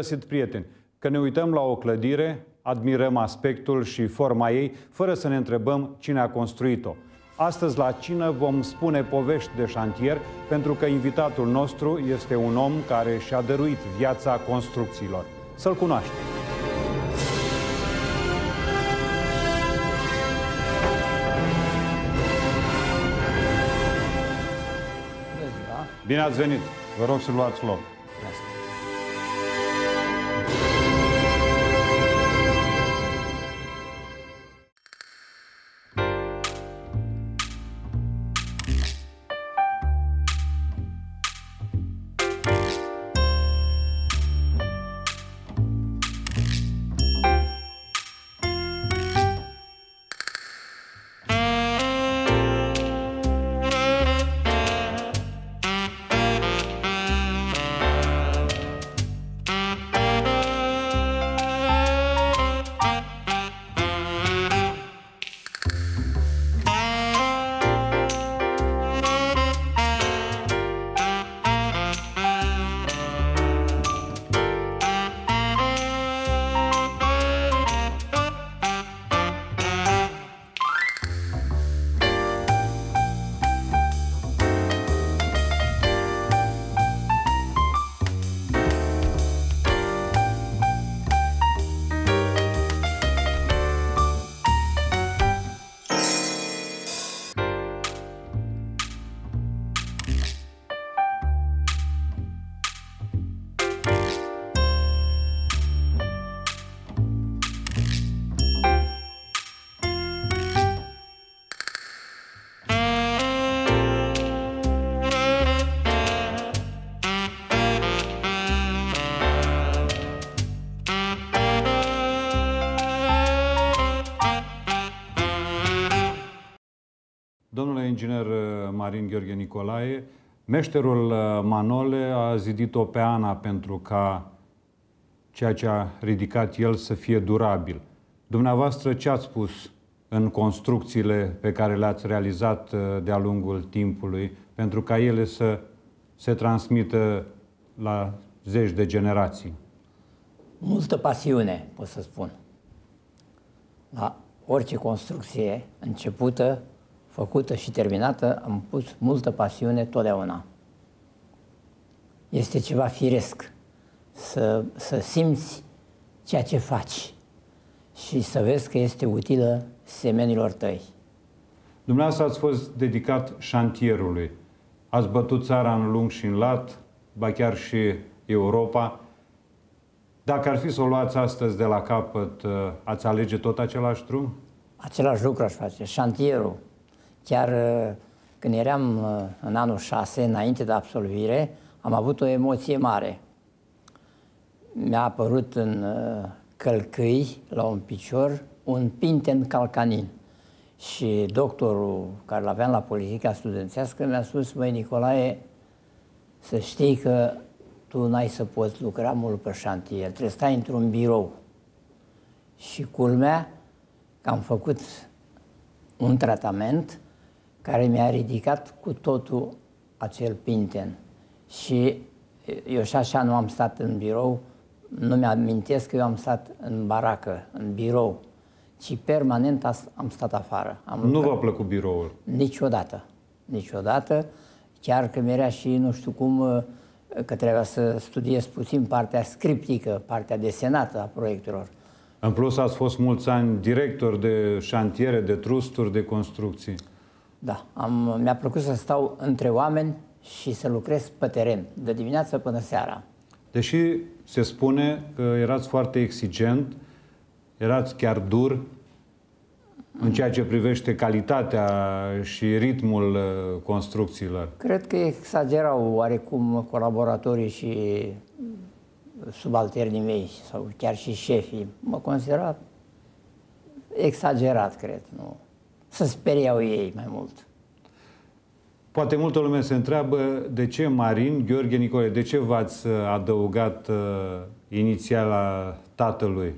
găsit prieteni, că ne uităm la o clădire, admirăm aspectul și forma ei, fără să ne întrebăm cine a construit-o. Astăzi la cină vom spune povești de șantier, pentru că invitatul nostru este un om care și-a dăruit viața construcțiilor. Să-l cunoaștem! Bine ați venit! Vă rog să luați loc. inginer uh, marin Gheorghe Nicolae, meșterul uh, Manole a zidit-o pe Ana pentru ca ceea ce a ridicat el să fie durabil. Dumneavoastră ce ați spus în construcțiile pe care le-ați realizat uh, de-a lungul timpului pentru ca ele să se transmită la zeci de generații? Multă pasiune, pot să spun. La orice construcție începută făcută și terminată, am pus multă pasiune totdeauna. Este ceva firesc să, să simți ceea ce faci și să vezi că este utilă semenilor tăi. Dumneavoastră ați fost dedicat șantierului. Ați bătut țara în lung și în lat, ba chiar și Europa. Dacă ar fi să o luați astăzi de la capăt, ați alege tot același drum? Același lucru aș face, șantierul. Chiar uh, când eram uh, în anul 6, înainte de absolvire, am avut o emoție mare. Mi-a apărut în uh, călcâi, la un picior, un pinten calcanin. Și doctorul care l-aveam la politica studențească mi-a spus, măi Nicolae, să știi că tu n-ai să poți lucra mult pe șantier, trebuie să stai într-un birou. Și culmea că am făcut un tratament care mi-a ridicat cu totul acel pinten. Și eu și așa nu am stat în birou, nu mi-amintesc că eu am stat în baracă, în birou, ci permanent am stat afară. Am nu v-a plăcut biroul? Niciodată. Niciodată. Chiar că mi și, nu știu cum, că trebuia să studiez puțin partea scriptică, partea desenată a proiectelor. În plus, ați fost mulți ani director de șantiere, de trusturi, de construcții. Da, am, mi-a plăcut să stau între oameni și să lucrez pe teren, de dimineață până seara. Deși se spune că erați foarte exigent, erați chiar dur în ceea ce privește calitatea și ritmul uh, construcțiilor. Cred că exagerau oarecum colaboratorii și uh, subalternii mei sau chiar și șefii. Mă considera exagerat, cred. Nu să speriau ei mai mult. Poate multă lume se întreabă de ce Marin, Gheorghe Nicole, de ce v-ați uh, adăugat uh, inițiala tatălui?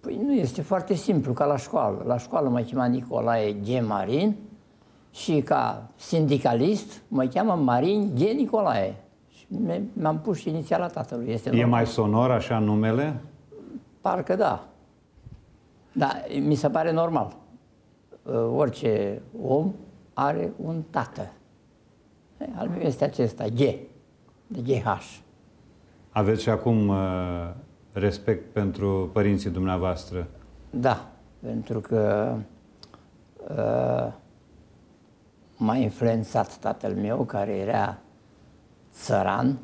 Păi nu, este foarte simplu, ca la școală. La școală mă chema Nicolae G. Marin și ca sindicalist mă cheamă Marin G. Nicolae. Și mi-am pus și inițiala tatălui. Este e normal. mai sonor așa numele? Parcă da. Da, mi se pare normal. Ă, orice om are un tată. Al meu este acesta, G, de GH. Aveți și acum ă, respect pentru părinții dumneavoastră? Da, pentru că ă, m-a influențat tatăl meu, care era țăran,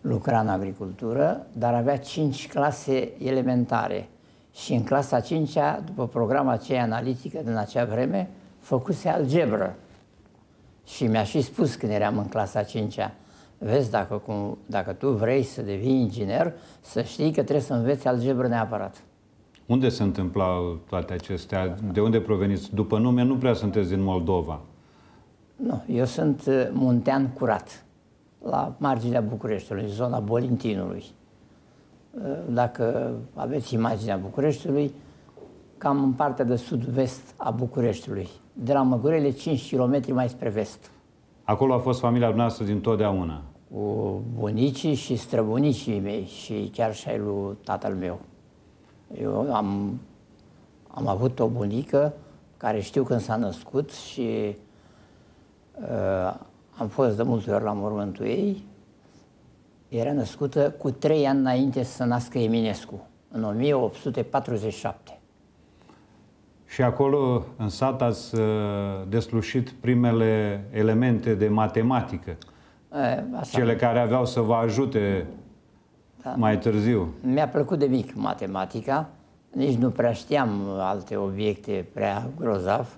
lucra în agricultură, dar avea cinci clase elementare și în clasa 5-a, după programa aceea analitică din acea vreme, făcuse algebră. Și mi-a și spus când eram în clasa 5-a, vezi, dacă, cum, dacă tu vrei să devii inginer, să știi că trebuie să înveți algebră neapărat. Unde se întâmpla toate acestea? De unde proveniți? După nume, nu prea sunteți din Moldova. Nu, eu sunt uh, muntean curat, la marginea Bucureștiului, zona Bolintinului. Uh, dacă aveți imaginea Bucureștiului, cam în partea de sud-vest a Bucureștiului, de la Măgurele 5 km mai spre vest. Acolo a fost familia noastră din totdeauna. Cu bunicii și străbunicii mei și chiar și ai lui tatăl meu. Eu am, am avut o bunică care știu când s-a născut și uh, am fost de multe ori la mormântul ei era născută cu trei ani înainte să nască Eminescu, în 1847. Și acolo, în sat, ați uh, deslușit primele elemente de matematică, asta cele care aveau să vă ajute da. mai târziu. Mi-a plăcut de mic matematica, nici nu prea știam alte obiecte prea grozav,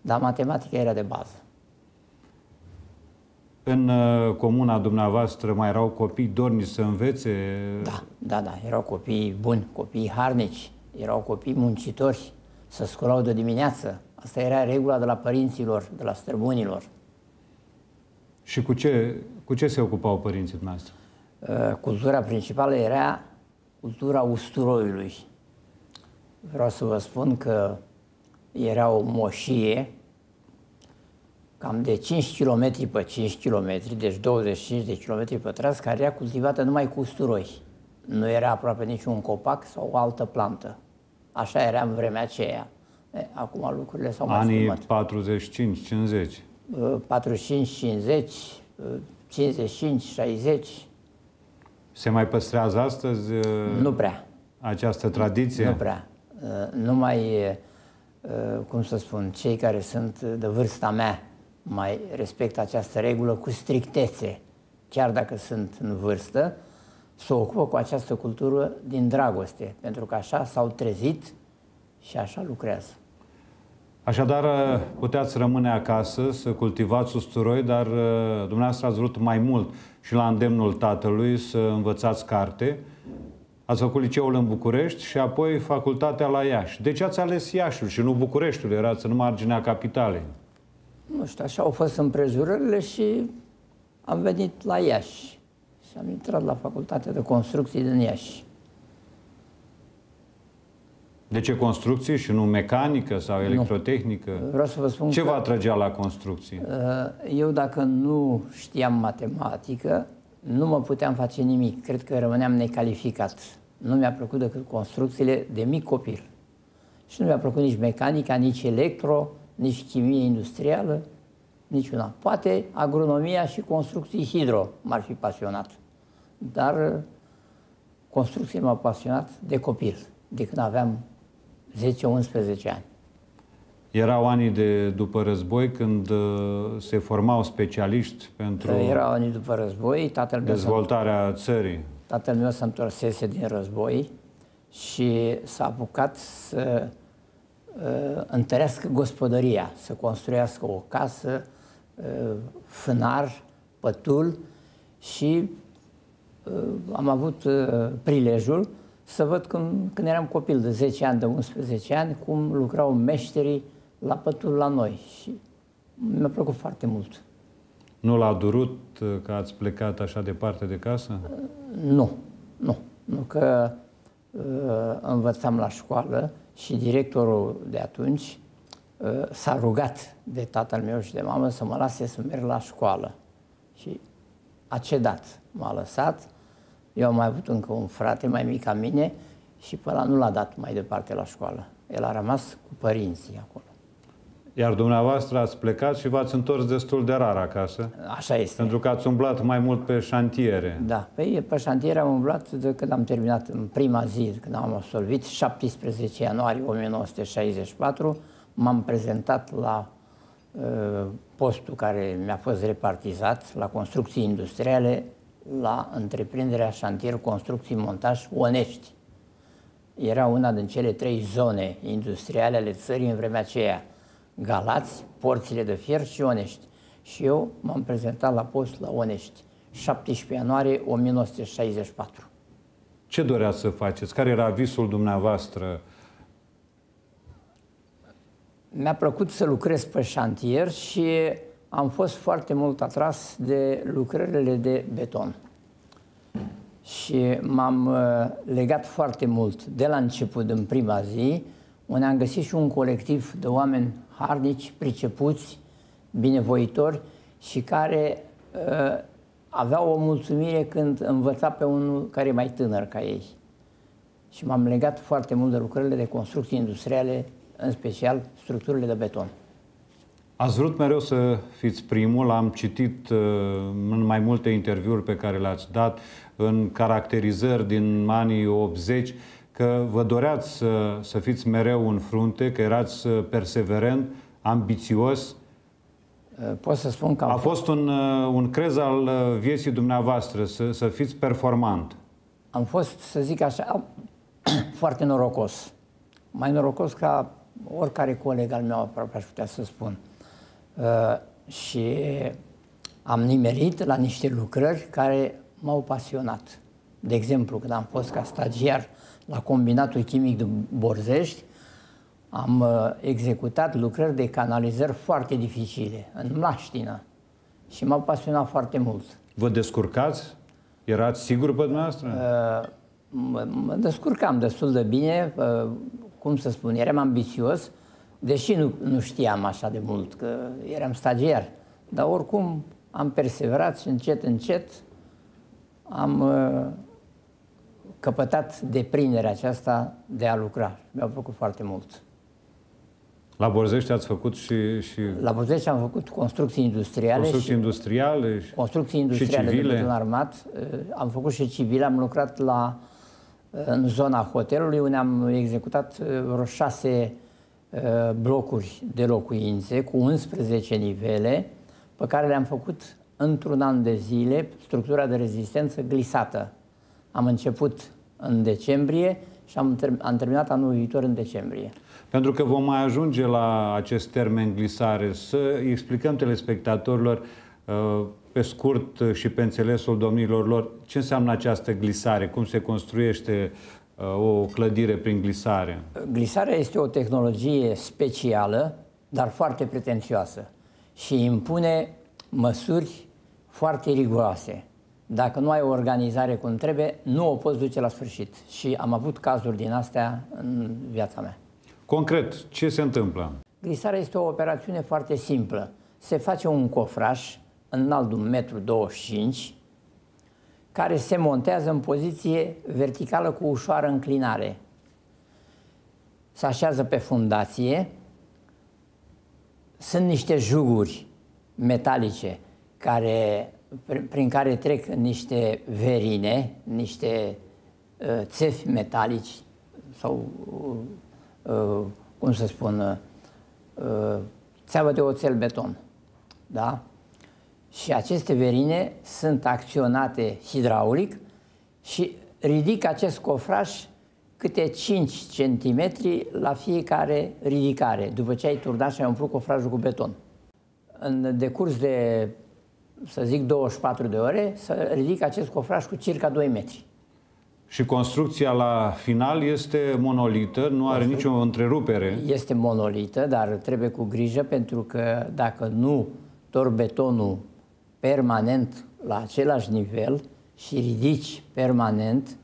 dar matematica era de bază. În uh, comuna dumneavoastră mai erau copii dorni să învețe? Da, da, da. Erau copii buni, copii harnici, erau copii muncitori, să sculau de dimineață. Asta era regula de la părinților, de la străbunilor. Și cu ce, cu ce se ocupau părinții dumneavoastră? Uh, cultura principală era cultura usturoiului. Vreau să vă spun că era o moșie cam de 5 km pe 5 km, deci 25 de km pătrați, care era cultivată numai cu usturoi. Nu era aproape niciun copac sau o altă plantă. Așa era în vremea aceea. Acum lucrurile s-au mai Anii 45-50. 45, 50, 55, 60. Se mai păstrează astăzi? Nu prea. Această tradiție? Nu prea. Numai, cum să spun, cei care sunt de vârsta mea, mai respectă această regulă cu strictețe, chiar dacă sunt în vârstă, se ocupă cu această cultură din dragoste, pentru că așa s-au trezit și așa lucrează. Așadar, uh, puteați rămâne acasă, să cultivați usturoi, dar uh, dumneavoastră ați vrut mai mult și la îndemnul tatălui să învățați carte. Ați făcut liceul în București și apoi facultatea la Iași. De ce ați ales Iașiul și nu Bucureștiul? Erați în marginea capitalei nu știu, așa au fost împrejurările și am venit la Iași. Și am intrat la Facultatea de Construcții din Iași. De ce construcții și nu mecanică sau electrotehnică? Nu. Vreau să vă spun Ce vă atragea la construcții? Uh, eu dacă nu știam matematică, nu mă puteam face nimic. Cred că rămâneam necalificat. Nu mi-a plăcut decât construcțiile de mic copil. Și nu mi-a plăcut nici mecanica, nici electro, nici chimie industrială, niciuna. Poate agronomia și construcții hidro m-ar fi pasionat, dar uh, construcții m-au pasionat de copil, de când aveam 10-11 ani. Erau anii de după război când uh, se formau specialiști pentru Erau anii după război, tatăl meu dezvoltarea țării. Tatăl meu se întorsese din război și s-a apucat să Uh, întărească gospodăria, să construiască o casă, uh, fânar, pătul și uh, am avut prilejul să văd când, când eram copil de 10 ani, de 11 ani, cum lucrau meșterii la pătul la noi și mi-a plăcut foarte mult. Nu l-a durut că ați plecat așa departe de casă? Nu, nu, nu, că învățam la școală, și directorul de atunci ă, s-a rugat de tatăl meu și de mamă să mă lase să merg la școală. Și a cedat, m-a lăsat. Eu am mai avut încă un frate mai mic ca mine și pe ăla nu l-a dat mai departe la școală. El a rămas cu părinții acolo. Iar dumneavoastră ați plecat și v-ați întors destul de rar acasă. Așa este. Pentru că ați umblat mai mult pe șantiere. Da, păi pe șantiere am umblat de când am terminat în prima zi, când am absolvit, 17 ianuarie 1964, m-am prezentat la uh, postul care mi-a fost repartizat, la construcții industriale, la întreprinderea șantier construcții montaj Onești. Era una din cele trei zone industriale ale țării în vremea aceea Galați, Porțile de Fier și Onești. Și eu m-am prezentat la post la Onești, 17 ianuarie 1964. Ce dorea să faceți? Care era visul dumneavoastră? Mi-a plăcut să lucrez pe șantier și am fost foarte mult atras de lucrările de beton. Și m-am uh, legat foarte mult de la început, în prima zi, unde am găsit și un colectiv de oameni harnici, pricepuți, binevoitori și care uh, aveau o mulțumire când învăța pe unul care e mai tânăr ca ei. Și m-am legat foarte mult de lucrările de construcții industriale, în special structurile de beton. Ați vrut mereu să fiți primul, am citit uh, în mai multe interviuri pe care le-ați dat, în caracterizări din anii 80, că vă doreați să, să fiți mereu în frunte, că erați uh, perseverent, ambițios. Uh, pot să spun că... A fost un, uh, un crez al vieții dumneavoastră, să, să fiți performant. Am fost, să zic așa, foarte norocos. Mai norocos ca oricare coleg al meu, aproape aș putea să spun. Uh, și am nimerit la niște lucrări care m-au pasionat. De exemplu, când am fost ca stagiar uh, la Combinatul Chimic de Borzești, am uh, executat lucrări de canalizări foarte dificile, în mlaștină. Și m-a pasionat foarte mult. Vă descurcați? Erați sigur pe dumneavoastră? Uh, mă descurcam destul de bine, uh, cum să spun, eram ambițios, deși nu, nu știam așa de mult, că eram stagiar. Dar oricum am perseverat și încet, încet am căpătat deprinerea aceasta de a lucra. Mi-a plăcut foarte mult. La Borzești ați făcut și... și... La Borzești am făcut construcții industriale. Construcții industriale și... Construcții industriale și civile. de armat. Eh, am făcut și civile. Am lucrat la, eh, în zona hotelului unde am executat eh, vreo șase blocuri de locuințe cu 11 nivele pe care le-am făcut într-un an de zile structura de rezistență glisată. Am început în decembrie și am, am terminat anul viitor în decembrie. Pentru că vom mai ajunge la acest termen glisare, să explicăm telespectatorilor uh, pe scurt și pe înțelesul domnilor lor ce înseamnă această glisare, cum se construiește uh, o clădire prin glisare. Glisarea este o tehnologie specială, dar foarte pretențioasă și impune măsuri foarte riguroase dacă nu ai o organizare cum trebuie, nu o poți duce la sfârșit. Și am avut cazuri din astea în viața mea. Concret, ce se întâmplă? Glisarea este o operațiune foarte simplă. Se face un cofraș înalt de 1,25 m, care se montează în poziție verticală cu ușoară înclinare. Se așează pe fundație, sunt niște juguri metalice care prin care trec niște verine, niște uh, țefi metalici sau, uh, uh, cum să spun, țeavă de oțel beton. Da? Și aceste verine sunt acționate hidraulic și ridic acest cofraș câte 5 cm la fiecare ridicare, după ce ai turnat și ai umplut cofrajul cu beton. În decurs de să zic 24 de ore, să ridic acest cofraș cu circa 2 metri. Și construcția la final este monolită, nu are nicio întrerupere. Este monolită, dar trebuie cu grijă pentru că dacă nu tor betonul permanent la același nivel și ridici permanent,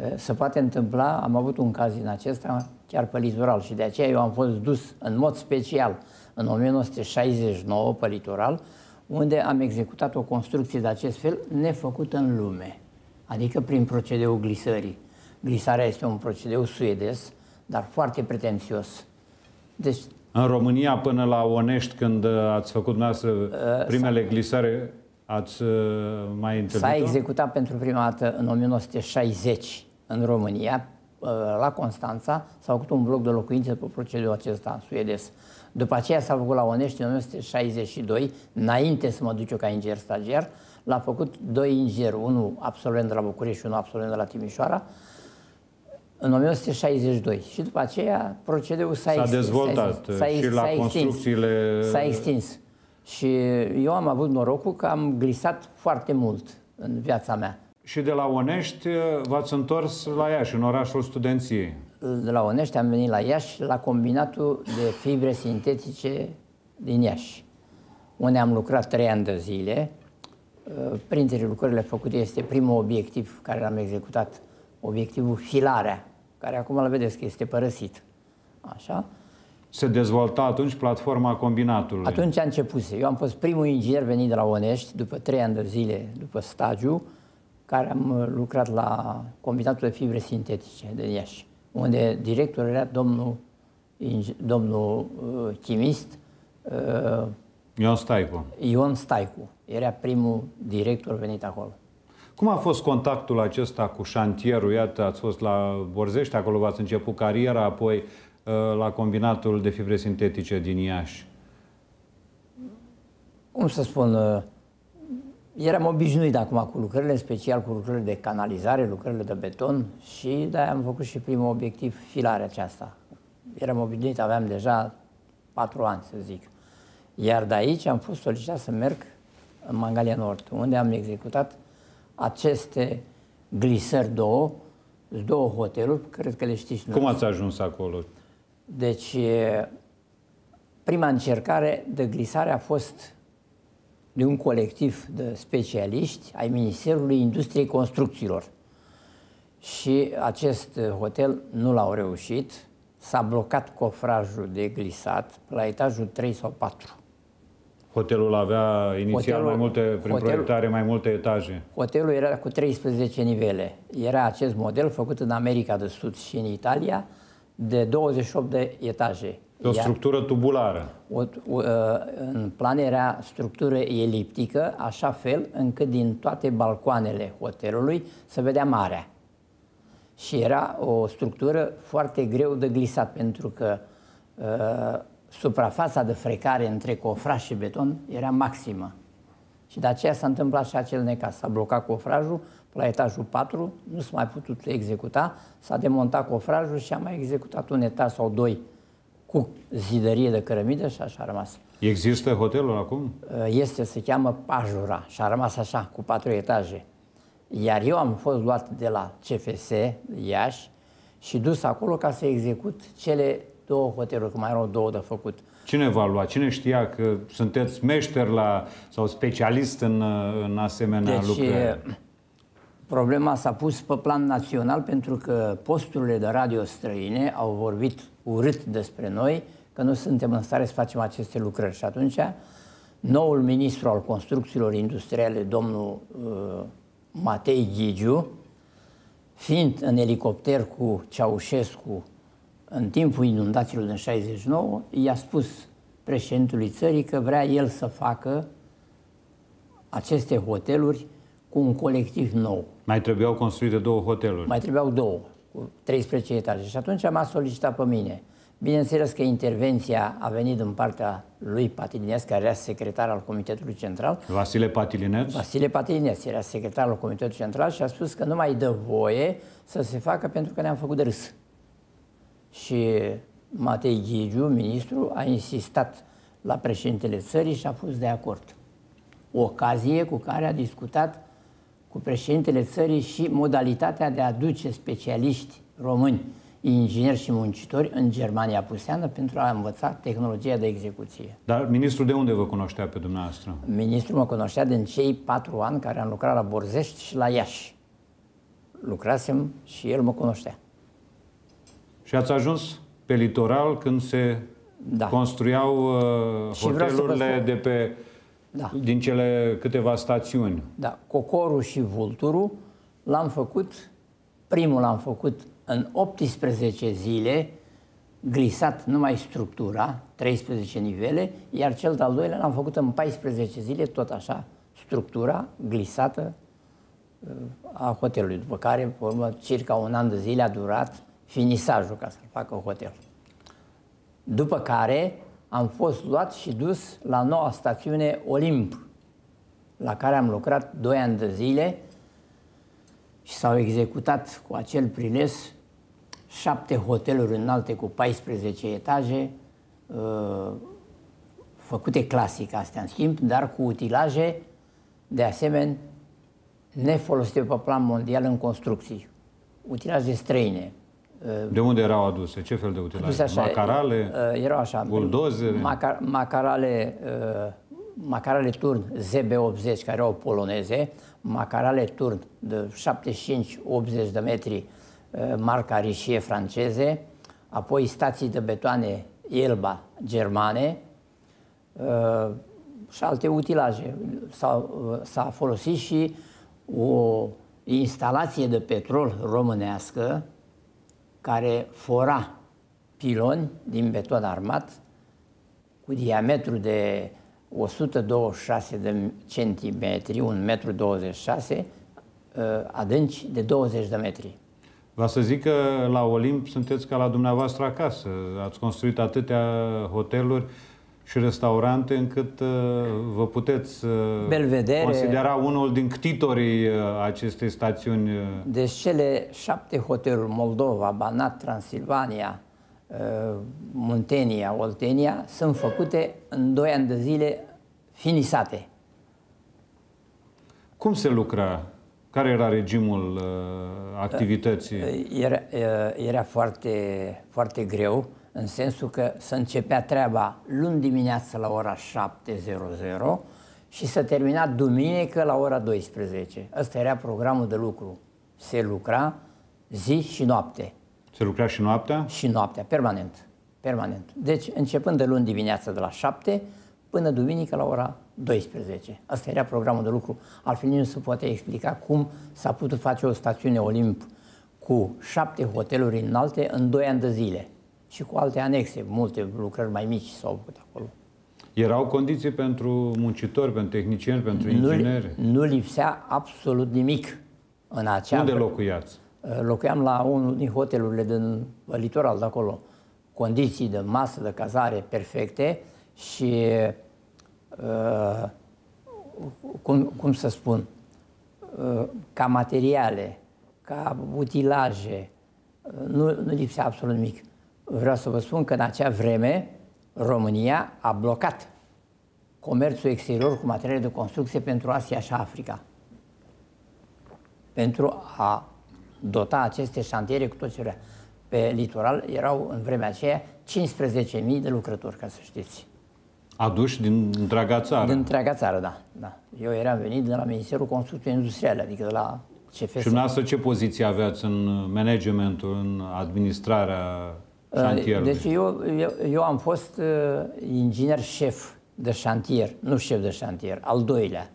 eh, se poate întâmpla, am avut un caz din acesta chiar pe litoral și de aceea eu am fost dus în mod special în 1969 pe litoral unde am executat o construcție de acest fel nefăcută în lume, adică prin procedeul glisării. Glisarea este un procedeu suedez, dar foarte pretențios. Deci, în România, până la Onești, când ați făcut noastră uh, primele glisare, ați uh, mai întâlnit S-a executat pentru prima dată în 1960 în România, Uh, la Constanța, s-a făcut un bloc de locuințe pe procedeul acesta suedez. După aceea s-a făcut la Onești în 1962, înainte să mă duc eu ca inger stagiar, l-a făcut doi ingeri, unul absolvent de la București și unul absolvent de la Timișoara, în 1962. Și după aceea procedeul s-a, s-a dezvoltat s-a, extins, și la construcțiile... S-a extins. Și eu am avut norocul că am glisat foarte mult în viața mea. Și de la Onești uh, v-ați întors la Iași, în orașul studenției. De la Onești am venit la Iași, la combinatul de fibre sintetice din Iași, unde am lucrat trei ani de zile. Uh, printre lucrările făcute este primul obiectiv care l-am executat, obiectivul filarea, care acum îl vedeți că este părăsit. Așa? Se dezvolta atunci platforma combinatului. Atunci a început. Eu am fost primul inginer venit de la Onești, după trei ani de zile, după stagiu, care am uh, lucrat la Combinatul de Fibre Sintetice de Iași, unde directorul era domnul, domnul uh, chimist uh, Ion Staicu. Ion Staicu. Era primul director venit acolo. Cum a fost contactul acesta cu șantierul? Iată, ați fost la Borzești, acolo v-ați început cariera, apoi uh, la combinatul de fibre sintetice din Iași. Cum să spun, uh, eram obișnuit acum cu lucrările, în special cu lucrările de canalizare, lucrările de beton și de am făcut și primul obiectiv filarea aceasta. Eram obișnuit, aveam deja patru ani, să zic. Iar de aici am fost solicitat să merg în Mangalia Nord, unde am executat aceste glisări două, două hoteluri, cred că le știți. Cum noi. ați ajuns acolo? Deci, prima încercare de glisare a fost de un colectiv de specialiști ai Ministerului Industriei Construcțiilor. Și acest hotel nu l-au reușit, s-a blocat cofrajul de glisat la etajul 3 sau 4. Hotelul avea inițial hotelul, mai multe, prin hotel, proiectare, mai multe etaje. Hotelul era cu 13 nivele. Era acest model făcut în America de Sud și în Italia de 28 de etaje. Pe o structură tubulară. O, o, ă, în plan era structură eliptică, așa fel încât din toate balcoanele hotelului să vedea marea. Și era o structură foarte greu de glisat, pentru că uh, suprafața de frecare între cofraj și beton era maximă. Și de aceea s-a întâmplat și acel necas. S-a blocat cofrajul la etajul 4, nu s-a mai putut executa, s-a demontat cofrajul și a mai executat un etaj sau doi cu zidărie de cărămidă și așa a rămas. Există hotelul acum? Uh, este, se cheamă Pajura și a rămas așa, cu patru etaje. Iar eu am fost luat de la CFS Iași și dus acolo ca să execut cele două hoteluri, că mai erau două de făcut. Cine v-a luat? Cine știa că sunteți meșter la, sau specialist în, în asemenea deci, lucrări? Uh, problema s-a pus pe plan național pentru că posturile de radio străine au vorbit urât despre noi, că nu suntem în stare să facem aceste lucrări. Și atunci, noul ministru al construcțiilor industriale, domnul uh, Matei Ghigiu, fiind în elicopter cu Ceaușescu în timpul inundațiilor din 69, i-a spus președintelui țării că vrea el să facă aceste hoteluri cu un colectiv nou. Mai trebuiau construite două hoteluri. Mai trebuiau două cu 13 etaje. Și atunci m-a solicitat pe mine. Bineînțeles că intervenția a venit din partea lui Patilineț, care era secretar al Comitetului Central. Vasile Patilineț? Vasile Patilineț era secretar al Comitetului Central și a spus că nu mai dă voie să se facă pentru că ne-am făcut de râs. Și Matei Ghigiu, ministru, a insistat la președintele țării și a fost de acord. O ocazie cu care a discutat cu președintele țării și modalitatea de a aduce specialiști români, ingineri și muncitori în Germania puseană pentru a învăța tehnologia de execuție. Dar ministrul de unde vă cunoștea pe dumneavoastră? Ministrul mă cunoștea din cei patru ani care am lucrat la Borzești și la Iași. Lucrasem și el mă cunoștea. Și ați ajuns pe litoral când se da. construiau uh, hotelurile de pe da. Din cele câteva stațiuni. Da. Cocorul și Vulturul l-am făcut, primul l-am făcut în 18 zile, glisat numai structura, 13 nivele, iar cel de-al doilea l-am făcut în 14 zile, tot așa, structura glisată uh, a hotelului, după care, pe urmă, circa un an de zile a durat finisajul ca să-l facă hotel. După care, am fost luat și dus la noua stațiune Olimp, la care am lucrat 2 ani de zile și s-au executat cu acel prilej șapte hoteluri înalte cu 14 etaje, uh, făcute clasic astea, în schimb, dar cu utilaje, de asemenea, nefolosite pe plan mondial în construcții, utilaje străine. Uh, de unde erau aduse? Ce fel de utilaje? așa, macarale? Uh, erau așa. Buldozere? Macar, macarale, uh, macarale turn ZB80, care erau poloneze, macarale turn de 75-80 de metri, marca Rișie franceze, apoi stații de betoane Elba germane și alte utilaje. S-a folosit și o instalație de petrol românească, care fora piloni din beton armat cu diametru de 126 de centimetri, 1,26 metru, 26, uh, adânci de 20 de metri. Vă să zic că la Olimp sunteți ca la dumneavoastră acasă. Ați construit atâtea hoteluri și restaurante încât uh, vă puteți uh, Belvedere, considera unul din ctitorii uh, acestei stațiuni. Deci cele șapte hoteluri, Moldova, Banat, Transilvania, Muntenia, Oltenia, sunt făcute în 2 ani de zile finisate. Cum se lucra? Care era regimul activității? Era, era foarte, foarte greu în sensul că să începea treaba luni dimineața la ora 7.00 și să termina duminică la ora 12. Ăsta era programul de lucru. Se lucra zi și noapte. Se lucra și noaptea? Și noaptea, permanent. Permanent. Deci, începând de luni dimineața de la 7 până duminică la ora 12. Asta era programul de lucru. Altfel nu se poate explica cum s-a putut face o stațiune Olimp cu șapte hoteluri înalte în 2 ani de zile și cu alte anexe, multe lucrări mai mici s-au făcut acolo. Erau condiții pentru muncitori, pentru tehnicieni, pentru ingineri? Nu, nu lipsea absolut nimic în acea... Unde locuiați? Uh, locuiam la unul din hotelurile din litoral de acolo. Condiții de masă, de cazare perfecte și, uh, cum, cum să spun, uh, ca materiale, ca utilaje, uh, nu, nu lipsea absolut nimic. Vreau să vă spun că în acea vreme România a blocat comerțul exterior cu materiale de construcție pentru Asia și Africa. Pentru a dota aceste șantiere cu toți vrea. Pe litoral erau în vremea aceea 15.000 de lucrători, ca să știți. Aduși din întreaga țară? Din întreaga țară, da. da. Eu eram venit de la Ministerul Construcției Industriale, adică de la CFS. Și dumneavoastră ce poziție aveați în managementul, în administrarea șantierului. Deci eu, eu, eu am fost uh, inginer șef de șantier, nu șef de șantier, al doilea.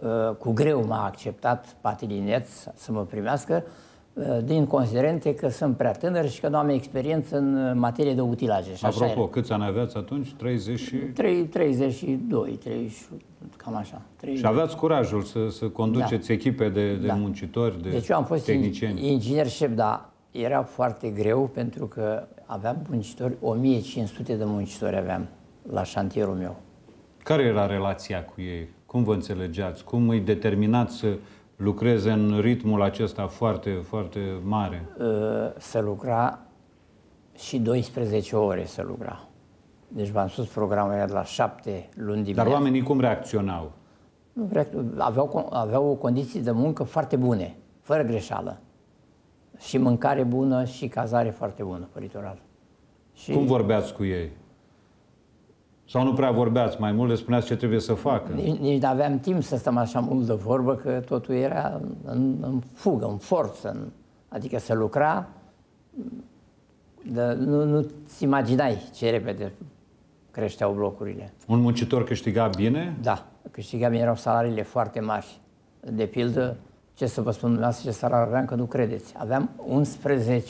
Uh, cu greu m-a acceptat Patilineț să mă primească uh, din considerente că sunt prea tânăr și că nu am experiență în uh, materie de utilaje. Și Apropo, așa câți ani aveați atunci? 30 și... 3, 32, 30, cam așa. 30. Și aveați curajul să, să conduceți da. echipe de, de da. muncitori, de Deci eu am fost tehnicieni. inginer șef, dar era foarte greu pentru că aveam muncitori, 1500 de muncitori aveam la șantierul meu. Care era relația cu ei? Cum vă înțelegeați? Cum îi determinați să lucreze în ritmul acesta foarte, foarte mare? Uh, să lucra și 12 ore să lucra. Deci v-am spus, programul era de la 7 luni dimineața. Dar oamenii cum reacționau? Aveau, aveau condiții de muncă foarte bune, fără greșeală și mâncare bună și cazare foarte bună pe litoral. Și... Cum vorbeați cu ei? Sau nu prea vorbeați, mai mult le spuneați ce trebuie să facă? Nici, nici nu aveam timp să stăm așa mult de vorbă, că totul era în, în fugă, în forță, în, adică să lucra, de, nu, nu-ți imaginai ce repede creșteau blocurile. Un muncitor câștiga bine? Da, câștiga bine, erau salariile foarte mari. De pildă, ce să vă spun dumneavoastră ce salar aveam, că nu credeți. Aveam 11.000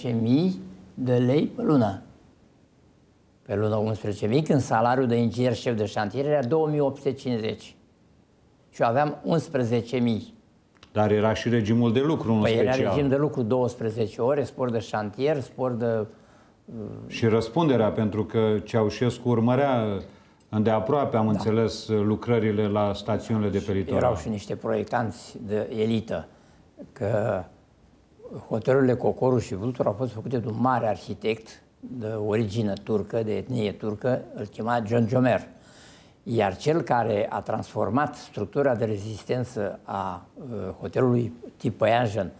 de lei pe lună. Pe lună 11.000, când salariul de inginer șef de șantier era 2.850. Și eu aveam 11.000. Dar era și regimul de lucru, nu păi special. era regim de lucru 12 ore, spor de șantier, spor de... Uh, și răspunderea, pentru că Ceaușescu urmărea îndeaproape, am da. înțeles, lucrările la stațiunile de pe litoral. Erau și niște proiectanți de elită că hotelurile Cocoru și Vultur au fost făcute de un mare arhitect de origine turcă, de etnie turcă, îl chema John Jomer. Iar cel care a transformat structura de rezistență a uh, hotelului tip Păianjen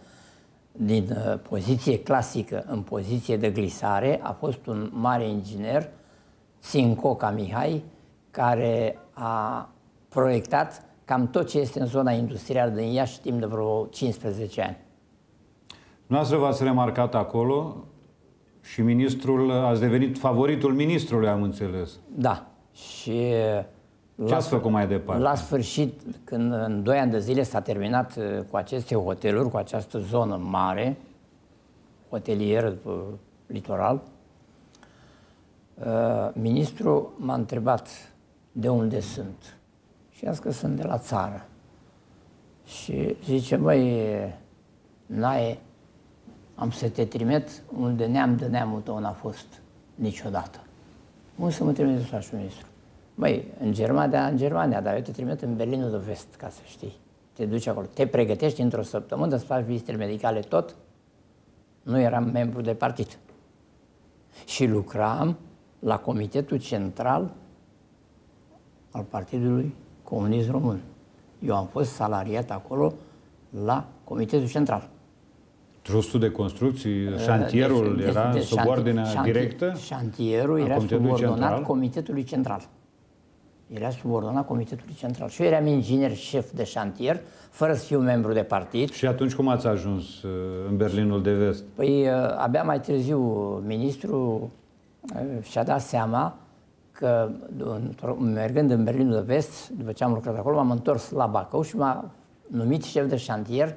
din uh, poziție clasică în poziție de glisare a fost un mare inginer, Țincoca Mihai, care a proiectat cam tot ce este în zona industrială din Iași timp de vreo 15 ani. Noastră v-ați remarcat acolo și ministrul, ați devenit favoritul ministrului, am înțeles. Da. Și ce ați făcut mai departe? La sfârșit, când în 2 ani de zile s-a terminat uh, cu aceste hoteluri, cu această zonă mare, hotelier uh, litoral, uh, ministrul m-a întrebat de unde sunt am că sunt de la țară. Și zice, măi, Nae, am să te trimit unde neam de neamul tău n-a fost niciodată. Unde să mă trimite așa și ministru? Măi, în Germania, în Germania, dar eu te trimit în Berlinul de Vest, ca să știi. Te duci acolo, te pregătești într-o săptămână, să faci vizitele medicale tot. Nu eram membru de partid. Și lucram la Comitetul Central al Partidului comunist român. Eu am fost salariat acolo la Comitetul Central. Trustul de construcții, deci, șantierul de, deci, era de, deci, sub ordinea șantier, directă? Șantierul era subordonat central. Comitetului Central. Era subordonat Comitetului Central. Și eu eram inginer șef de șantier, fără să fiu membru de partid. Și atunci cum ați ajuns uh, în Berlinul de Vest? Păi uh, abia mai târziu ministrul uh, și-a dat seama că mergând în Berlinul de Vest, după ce am lucrat acolo, m-am întors la Bacău și m-a numit șef de șantier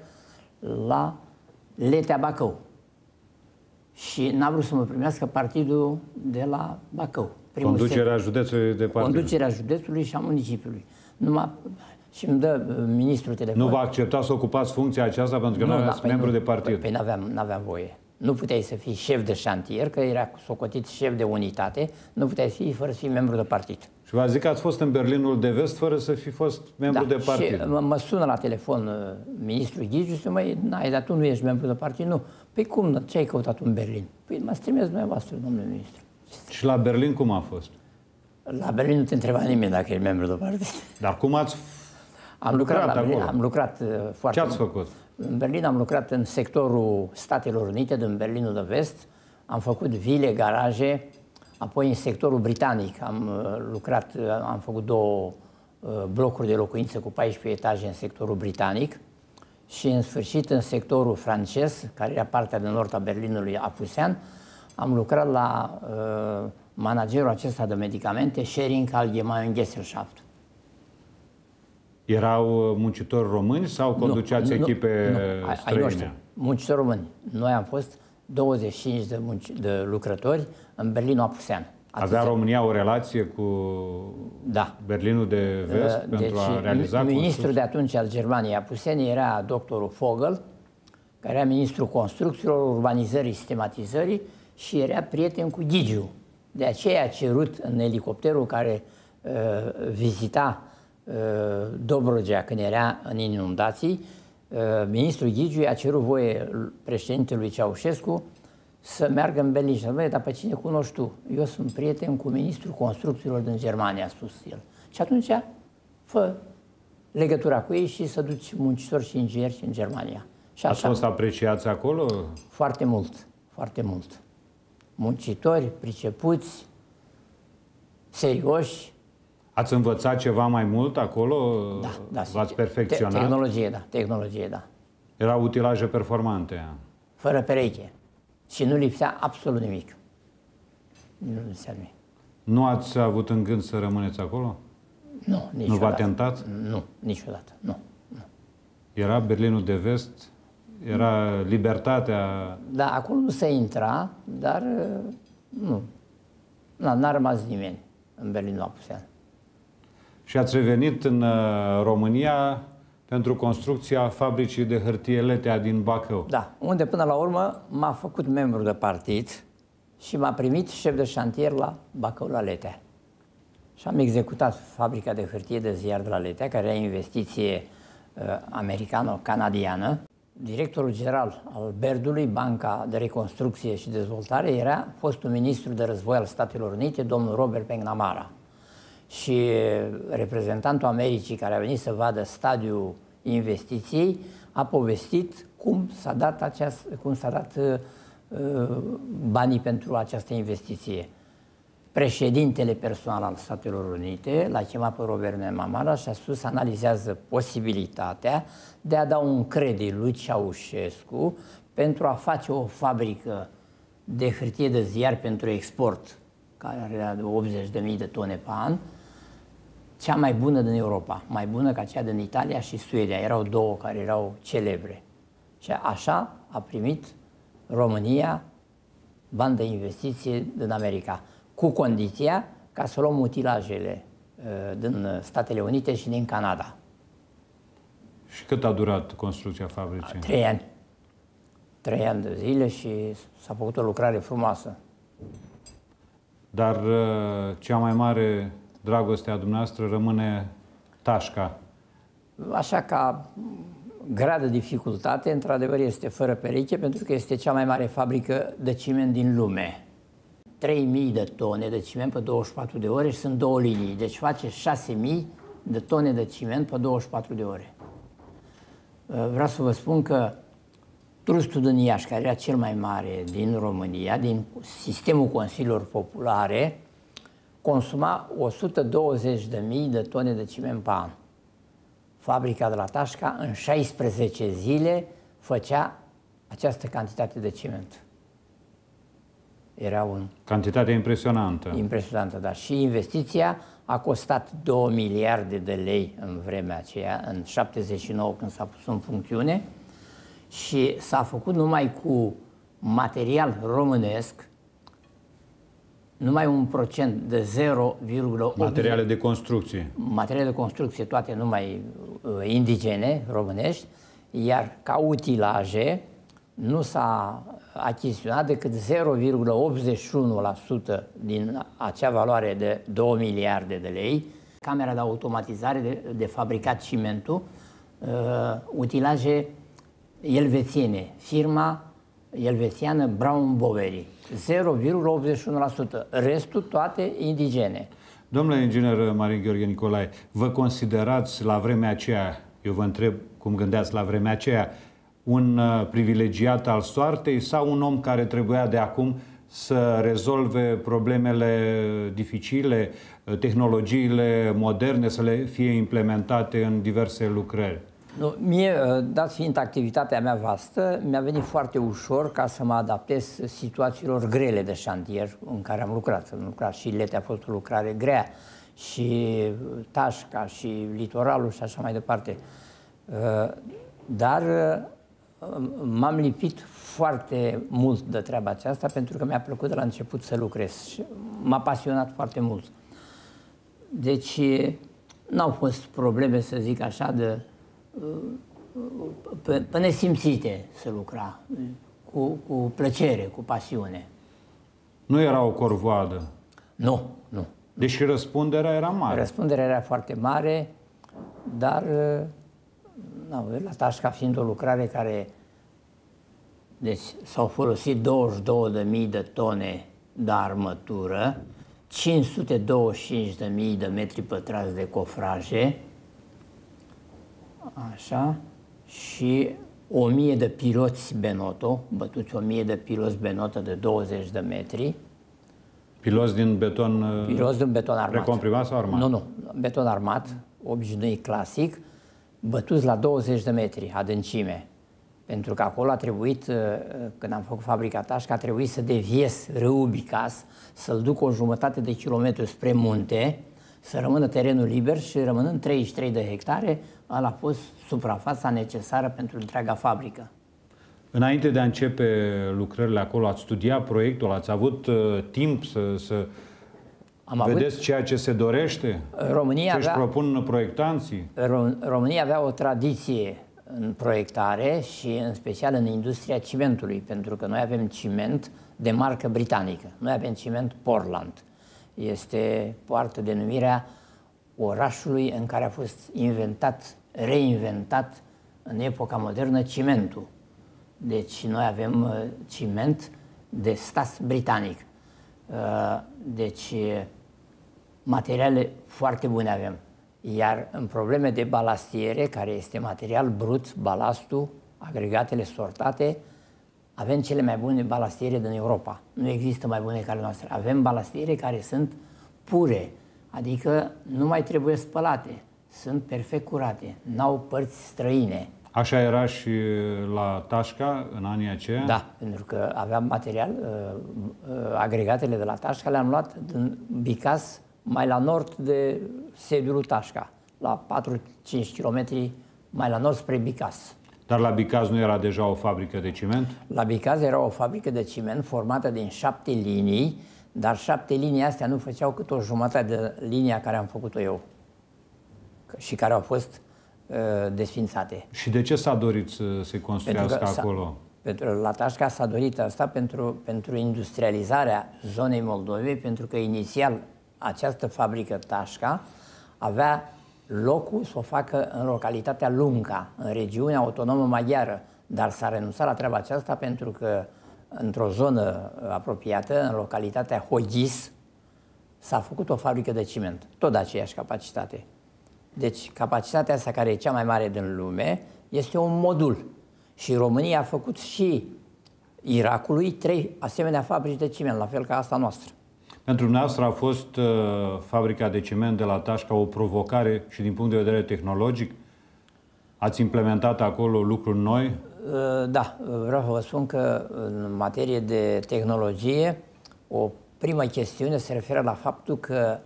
la Letea Bacău. Și n-a vrut să mă primească partidul de la Bacău. Primul conducerea sec, județului de partid. Conducerea județului și a municipiului. Numai, și îmi dă uh, ministrul telefon. Nu va accepta să ocupați funcția aceasta pentru că nu, nu da, aveați da, membru nu, de partid. Păi n-aveam, n-aveam voie. Nu puteai să fii șef de șantier, că era socotit șef de unitate, nu puteai fi fără să fii membru de partid. Și v-ați zis că ați fost în Berlinul de Vest fără să fi fost membru da, de partid. Și mă, mă sună la telefon uh, ministrul Ghigiu și mă, n-ai, dar tu nu ești membru de partid? Nu. Păi cum, ce ai căutat în Berlin? Păi mă strimez dumneavoastră, domnule ministru. Și la Berlin cum a fost? La Berlin nu te întreba nimeni dacă ești membru de partid. Dar cum ați am lucrat, lucrat la Berlin, acolo. am lucrat uh, foarte Ce ați făcut? În Berlin am lucrat în sectorul Statelor Unite, din Berlinul de Vest. Am făcut vile, garaje, apoi în sectorul britanic am uh, lucrat, uh, am făcut două uh, blocuri de locuințe cu 14 etaje în sectorul britanic și în sfârșit în sectorul francez, care era partea de nord a Berlinului Apusean, am lucrat la uh, managerul acesta de medicamente, Schering Allgemein Gesellschaft. Erau uh, muncitori români sau conduceați nu, nu, echipe nu, nu. străine? muncitori români. Noi am fost 25 de, munci, de lucrători în Berlinul Apusean. Atâția. Avea România o relație cu da. Berlinul de uh, vest uh, pentru deci, a realiza Ministrul de atunci al Germaniei Apuseni era doctorul Fogel, care era ministrul construcțiilor, urbanizării, sistematizării și era prieten cu Gigiu. De aceea a cerut în elicopterul care uh, vizita Ă, Dobrogea, când era în inundații, ă, ministrul Ghigiu a cerut voie președintelui Ceaușescu să meargă în Berlin. Și a dar pe cine cunoști tu? Eu sunt prieten cu ministrul construcțiilor din Germania, a spus el. Și atunci, fă legătura cu ei și să duci muncitori și și în Germania. Și Ați fost apreciați acolo? Foarte mult, foarte mult. Muncitori, pricepuți, serioși, Ați învățat ceva mai mult acolo? Da, da. V-ați perfecționat? Te tehnologie, da. Tehnologie, da. Erau utilaje performante. Fără pereche. Și nu lipsea absolut nimic. Nu lipsea nimic. Nu ați avut în gând să rămâneți acolo? Nu, niciodată. Nu v-a tentat? Nu, niciodată. Nu. nu. Era Berlinul de Vest? Era nu. libertatea? Da, acolo nu se intra, dar uh, nu. N-a rămas nimeni în Berlinul Apusean și ați revenit în uh, România pentru construcția fabricii de hârtie Letea din Bacău. Da, unde până la urmă m-a făcut membru de partid și m-a primit șef de șantier la Bacău la Letea. Și am executat fabrica de hârtie de ziar de la Letea, care era investiție uh, americano-canadiană. Directorul general al Berdului, Banca de Reconstrucție și Dezvoltare, era fostul ministru de război al Statelor Unite, domnul Robert McNamara și reprezentantul Americii care a venit să vadă stadiul investiției a povestit cum s-a dat, aceast, cum s-a dat uh, banii pentru această investiție. Președintele personal al Statelor Unite l-a chemat pe Robert Nemamara și a spus analizează posibilitatea de a da un credit lui Ceaușescu pentru a face o fabrică de hârtie de ziar pentru export, care are 80.000 de tone pe an, cea mai bună din Europa, mai bună ca cea din Italia și Suedia. Erau două care erau celebre. Și așa a primit România bani de investiție din America, cu condiția ca să luăm utilajele uh, din Statele Unite și din Canada. Și cât a durat construcția fabricii? Trei ani. Trei ani de zile și s-a făcut o lucrare frumoasă. Dar uh, cea mai mare dragostea dumneavoastră rămâne tașca. Așa ca gradă dificultate, într-adevăr, este fără pereche, pentru că este cea mai mare fabrică de ciment din lume. 3.000 de tone de ciment pe 24 de ore și sunt două linii, deci face 6.000 de tone de ciment pe 24 de ore. Uh, vreau să vă spun că trustul din Iași, care era cel mai mare din România, din sistemul Consiliilor Populare, consuma 120.000 de tone de ciment pe an. Fabrica de la Tașca în 16 zile făcea această cantitate de ciment. Era un... Cantitate impresionantă. Impresionantă, dar și investiția a costat 2 miliarde de lei în vremea aceea, în 79 când s-a pus în funcțiune și s-a făcut numai cu material românesc, numai un procent de 0,8... Materiale de construcție. Materiale de construcție, toate numai uh, indigene, românești, iar ca utilaje nu s-a achiziționat decât 0,81% din acea valoare de 2 miliarde de lei, camera de automatizare de, de fabricat cimentul, uh, utilaje elvețiene, firma elvețiană Brown Boveri, 0,81%, restul toate indigene. Domnule inginer Marin Gheorghe Nicolae, vă considerați la vremea aceea, eu vă întreb cum gândeați la vremea aceea, un uh, privilegiat al soartei sau un om care trebuia de acum să rezolve problemele dificile, uh, tehnologiile moderne să le fie implementate în diverse lucrări? Nu, mie, uh, dat fiind activitatea mea vastă, mi-a venit foarte ușor ca să mă adaptez situațiilor grele de șantier în care am lucrat. Am lucrat și Lete a fost o lucrare grea și uh, Tașca și Litoralul și așa mai departe. Uh, dar m-am lipit foarte mult de treaba aceasta pentru că mi-a plăcut de la început să lucrez și m-a pasionat foarte mult. Deci n-au fost probleme, să zic așa, de pe, pe nesimțite să lucra, cu, cu plăcere, cu pasiune. Nu era o corvoadă? Nu, nu. Deși răspunderea era mare. Răspunderea era foarte mare, dar na, la Tașca fiind o lucrare care deci s-au folosit 22.000 de tone de armătură, 525.000 de metri pătrați de cofraje, Așa. Și o mie de piloți Benoto, bătuți o mie de piloți Benoto de 20 de metri. Piloți din beton... Uh, piloți din beton armat. Recomprimat sau armat? Nu, nu. Beton armat, obișnuit clasic, bătuți la 20 de metri adâncime. Pentru că acolo a trebuit, uh, când am făcut fabrica Tașca, a trebuit să deviez râul Bicas, să-l duc o jumătate de kilometru spre munte, să rămână terenul liber și rămânând 33 de hectare, ăla a pus suprafața necesară pentru întreaga fabrică. Înainte de a începe lucrările acolo, ați studiat proiectul, ați avut uh, timp să, să Am vedeți avut... ceea ce se dorește? România ce avea... își propun proiectanții? România avea o tradiție în proiectare și în special în industria cimentului, pentru că noi avem ciment de marcă britanică. Noi avem ciment Portland. Este poartă denumirea orașului în care a fost inventat reinventat în epoca modernă cimentul. Deci noi avem uh, ciment de stat britanic. Uh, deci uh, materiale foarte bune avem. Iar în probleme de balastiere, care este material brut, balastul, agregatele sortate, avem cele mai bune balastiere din Europa. Nu există mai bune ca noastre. Avem balastiere care sunt pure, adică nu mai trebuie spălate sunt perfect curate, n-au părți străine. Așa era și la Tașca în anii aceia? Da, pentru că aveam material, uh, uh, agregatele de la Tașca le-am luat din Bicas, mai la nord de sediul Tașca, la 4-5 km mai la nord spre Bicas. Dar la Bicaz nu era deja o fabrică de ciment? La Bicaz era o fabrică de ciment formată din șapte linii, dar șapte linii astea nu făceau cât o jumătate de linia care am făcut-o eu și care au fost uh, desfințate. Și de ce s-a dorit să se construiască pentru că acolo? Pentru, la Tașca s-a dorit asta pentru, pentru industrializarea zonei Moldovei, pentru că inițial această fabrică Tașca avea locul să o facă în localitatea Lunca, în regiunea autonomă maghiară, dar s-a renunțat la treaba aceasta pentru că într-o zonă uh, apropiată, în localitatea Hogis, s-a făcut o fabrică de ciment, tot de aceeași capacitate. Deci capacitatea asta care e cea mai mare din lume este un modul. Și România a făcut și Irakului trei asemenea fabrici de ciment, la fel ca asta noastră. Pentru dumneavoastră a fost uh, fabrica de ciment de la Tașca o provocare și din punct de vedere tehnologic? Ați implementat acolo lucruri noi? Uh, da, vreau să vă spun că în materie de tehnologie, o primă chestiune se referă la faptul că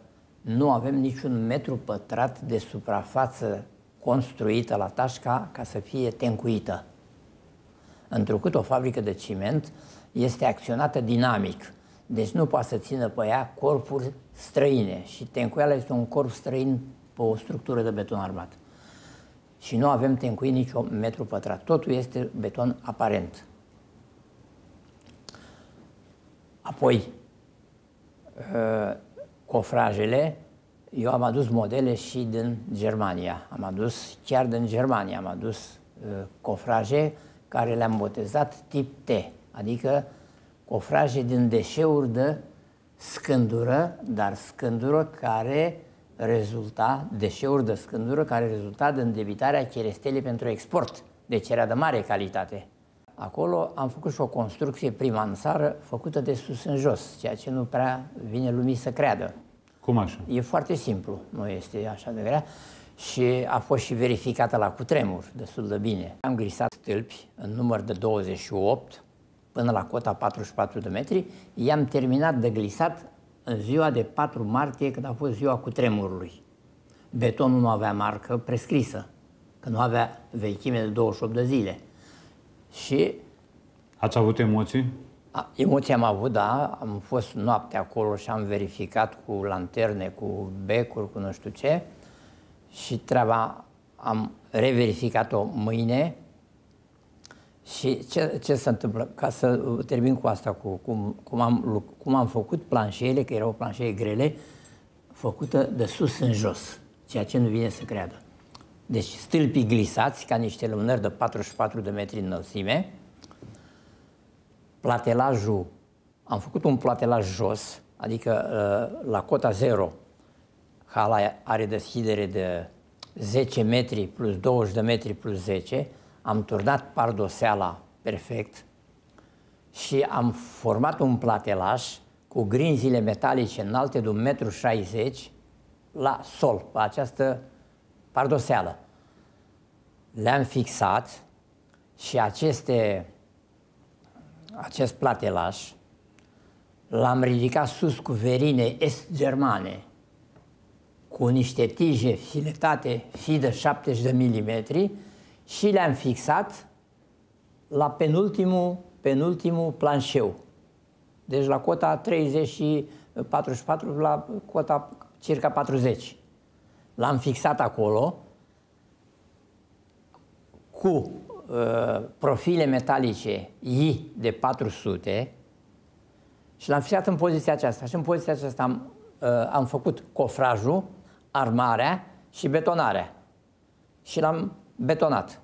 nu avem niciun metru pătrat de suprafață construită la Tașca ca să fie tencuită. Întrucât o fabrică de ciment este acționată dinamic, deci nu poate să țină pe ea corpuri străine și tencuiala este un corp străin pe o structură de beton armat. Și nu avem tencuit niciun metru pătrat, totul este beton aparent. Apoi, ă, cofrajele, eu am adus modele și din Germania. Am adus, chiar din Germania, am adus uh, cofraje care le-am botezat tip T, adică cofraje din deșeuri de scândură, dar scândură care rezulta, deșeuri de scândură care rezulta din debitarea cherestelei pentru export. Deci era de mare calitate. Acolo am făcut și o construcție prima în țară, făcută de sus în jos, ceea ce nu prea vine lumii să creadă. Cum așa? E foarte simplu, nu este așa de grea. Și a fost și verificată la cutremur, destul de bine. Am grisat stâlpi în număr de 28 până la cota 44 de metri. I-am terminat de glisat în ziua de 4 martie, când a fost ziua cutremurului. Betonul nu avea marcă prescrisă, că nu avea vechime de 28 de zile. Și... Ați avut emoții? A, emoții am avut, da. Am fost noapte acolo și am verificat cu lanterne, cu becuri, cu nu știu ce. Și treaba am reverificat-o mâine. Și ce, ce se întâmplă? Ca să termin cu asta, cu cum, cum, am, cum am făcut planșele, că erau planșele grele, făcută de sus în jos, ceea ce nu vine să creadă. Deci stâlpi glisați ca niște lumânări de 44 de metri înălțime. Platelajul, am făcut un platelaj jos, adică uh, la cota 0, hala are deschidere de 10 metri plus 20 de metri plus 10, am turnat pardoseala perfect și am format un platelaj cu grinzile metalice înalte de 1,60 m la sol, pe această pardoseală. Le-am fixat și aceste, acest platelaș l-am ridicat sus cu verine est-germane, cu niște tije filetate fi de 70 de milimetri și le-am fixat la penultimul, penultimul planșeu. Deci la cota 30 și 44, la cota circa 40 l-am fixat acolo cu uh, profile metalice I de 400 și l-am fixat în poziția aceasta. Și în poziția aceasta am, uh, am făcut cofrajul, armarea și betonarea. Și l-am betonat.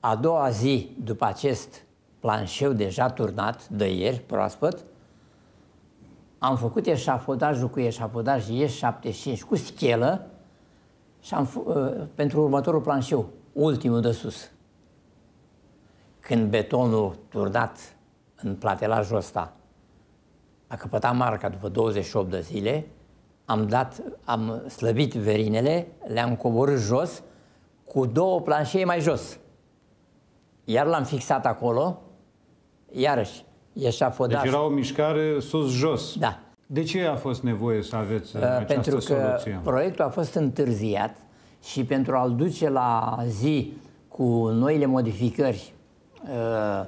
A doua zi, după acest planșeu deja turnat de ieri, proaspăt, am făcut eșafodajul cu eșafodaj E75 cu schelă și am, ă, pentru următorul planșeu, ultimul de sus. Când betonul turdat în platelajul ăsta a căpătat marca după 28 de zile, am, dat, am slăbit verinele, le-am coborât jos cu două planșee mai jos. Iar l-am fixat acolo, iarăși eșafodat. Deci era o mișcare sus-jos. Da. De ce a fost nevoie să aveți uh, această Pentru că soluție? proiectul a fost întârziat și pentru a-l duce la zi cu noile modificări uh,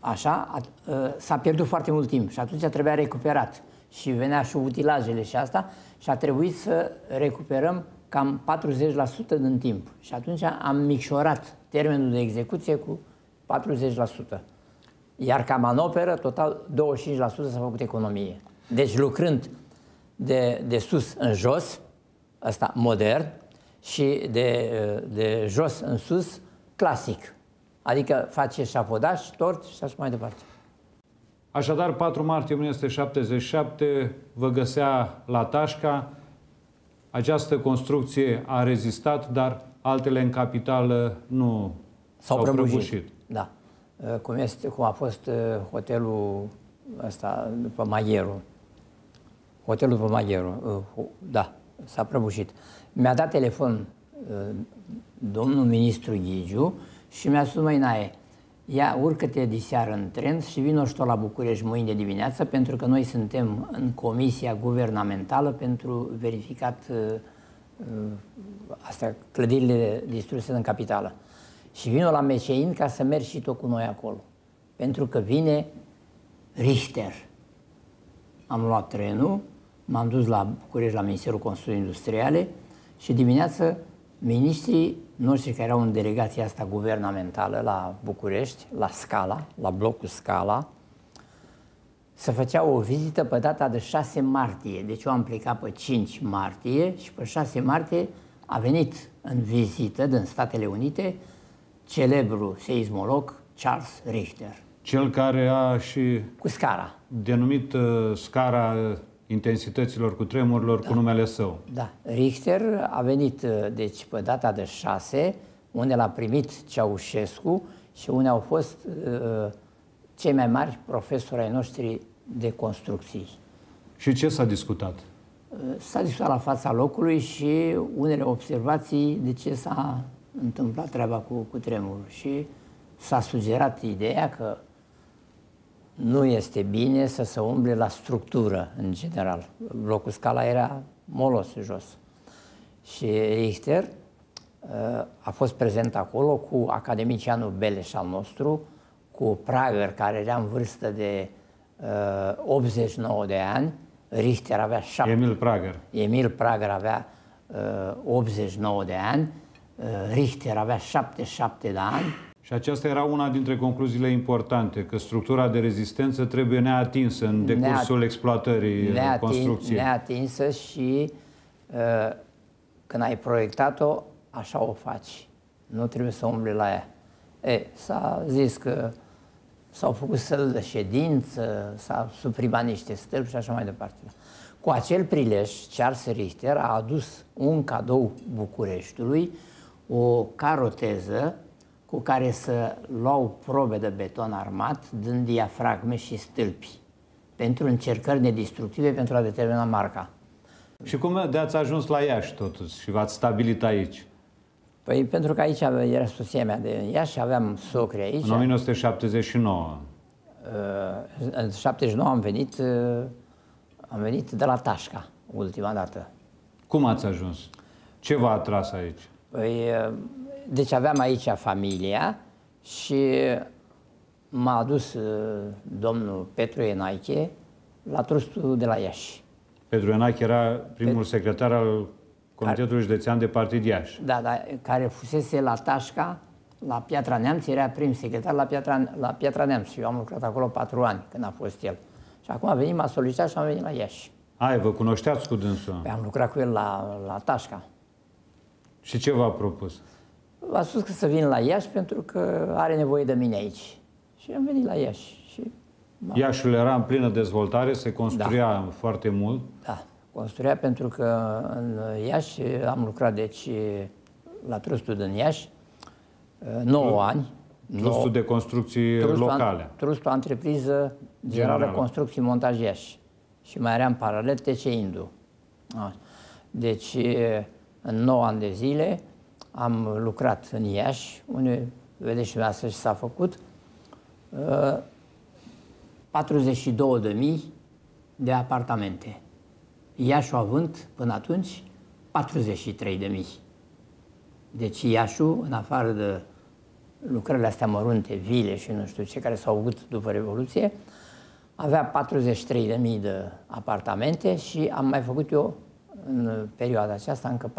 așa, uh, s-a pierdut foarte mult timp și atunci trebuia recuperat. Și venea și utilajele și asta și a trebuit să recuperăm cam 40% din timp. Și atunci am micșorat termenul de execuție cu 40%. Iar ca manoperă, total 25% s-a făcut economie. Deci lucrând de, de sus în jos, asta modern, și de, de jos în sus, clasic. Adică face șapodaș, tort și așa mai departe. Așadar, 4 martie 1977 vă găsea la Tașca. Această construcție a rezistat, dar altele în capitală nu s-au prăbușit. prăbușit. Da. Uh, cum, este, cum a fost uh, hotelul ăsta după Maieru. Hotelul după Maieru, uh, da, s-a prăbușit. Mi-a dat telefon domnul ministru Ghigiu și mi-a spus, măi, Nae, ia urcă-te de seară în tren și vină și la București mâine dimineață, pentru că noi suntem în comisia guvernamentală pentru verificat uh, astea, clădirile distruse în capitală și vin la Meșein ca să mergi și tu cu noi acolo. Pentru că vine Richter. Am luat trenul, m-am dus la București, la Ministerul Construcției Industriale și dimineață ministrii noștri care erau în delegația asta guvernamentală la București, la Scala, la blocul Scala, să făceau o vizită pe data de 6 martie. Deci eu am plecat pe 5 martie și pe 6 martie a venit în vizită din Statele Unite celebru seismolog Charles Richter. Cel care a și... Cu scara. Denumit uh, scara intensităților cu tremurilor da. cu numele său. Da. Richter a venit, uh, deci, pe data de 6, unde l-a primit Ceaușescu și unde au fost uh, cei mai mari profesori ai noștri de construcții. Și ce s-a discutat? Uh, s-a discutat la fața locului și unele observații de ce s-a întâmplat treaba cu, cu tremurul și s-a sugerat ideea că nu este bine să se umble la structură în general. locul scala era molos jos. Și Richter uh, a fost prezent acolo cu academicianul Beleș al nostru, cu Prager, care era în vârstă de 89 uh, de ani, Richter avea 7. Emil Prager. Emil Prager avea uh, 89 de ani Eh, Richter avea 77 de ani. Și aceasta era una dintre concluziile importante, că structura de rezistență trebuie neatinsă în decursul Neat... exploatării eh, neat construcției. Neatinsă și uh, când ai proiectat-o, așa o faci. Nu trebuie să umbli la ea. E, s-a zis că s-au făcut săl de ședință, s-au suprimat niște stâlpi și așa mai departe. Cu acel prilej, Charles Richter a adus un cadou Bucureștiului, o caroteză cu care să luau probe de beton armat, dând diafragme și stâlpi, pentru încercări nedistructive pentru a determina marca. Și cum de-ați ajuns la Iași, totuși, și v-ați stabilit aici? Păi pentru că aici era soția mea de Iași, aveam socri aici. În 1979. Uh, în 79 am venit, uh, am venit de la Tașca, ultima dată. Cum ați ajuns? Ce v-a atras aici? Păi, deci aveam aici familia și m-a adus domnul Petru Enache la trustul de la Iași. Petru Enache era primul Pe... secretar al Comitetului care... Județean de Partid Iași. Da, da, care fusese la Tașca, la Piatra Neamț, era prim secretar la Piatra, la Piatra Neamț și eu am lucrat acolo patru ani când a fost el. Și acum a venit, m-a solicitat și am venit la Iași. Ai, vă cunoșteați cu dânsul? Păi am lucrat cu el la, la Tașca. Și ce v-a propus? A spus că să vin la Iași pentru că are nevoie de mine aici. Și am venit la Iași. Și Iașul era în plină dezvoltare, se construia da. foarte mult. Da, construia pentru că în Iași am lucrat, deci, la Trustul din Iași, 9 eh, Tr ani. Trustul 9, de construcții trustul locale. An, trustul Antrepriză Generală, Generală. Construcții Montaj Iași. Și mai eram paralel TC Indu. Ah. Deci, eh, în 9 ani de zile, am lucrat în Iași, unde, vedeți și dumneavoastră ce s-a făcut, 42.000 de apartamente. a având până atunci 43.000. Deci Iașu, în afară de lucrările astea mărunte, vile și nu știu ce, care s-au avut după Revoluție, avea 43.000 de apartamente și am mai făcut eu în perioada aceasta încă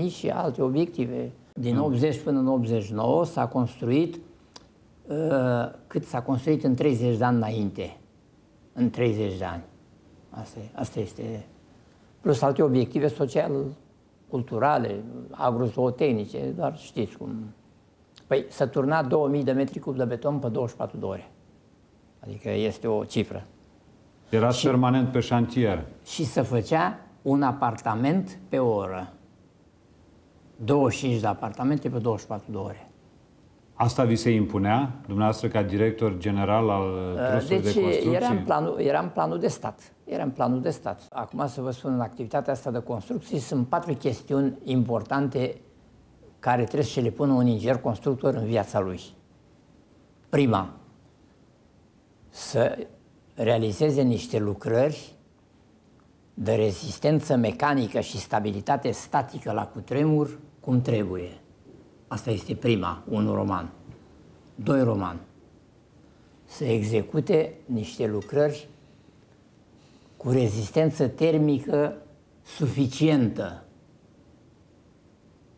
42.000 și alte obiective. Din 80 mm. până în 89 s-a construit uh, cât s-a construit în 30 de ani înainte. În 30 de ani. Asta, asta este. Plus alte obiective social-culturale, agrozootehnice, doar știți cum. Păi să turna 2000 de metri cub de beton pe 24 de ore. Adică este o cifră. Erați și, permanent pe șantier. Și să făcea un apartament pe oră. 25 de apartamente pe 24 de ore. Asta vi se impunea, dumneavoastră, ca director general al uh, uh, trustului deci, de construcții? Era în, planul, era în planul de stat. Era în planul de stat. Acum să vă spun, în activitatea asta de construcții sunt patru chestiuni importante care trebuie să le pună un inginer constructor în viața lui. Prima, să realizeze niște lucrări de rezistență mecanică și stabilitate statică la cutremur cum trebuie. Asta este prima, un roman. Doi roman. Să execute niște lucrări cu rezistență termică suficientă.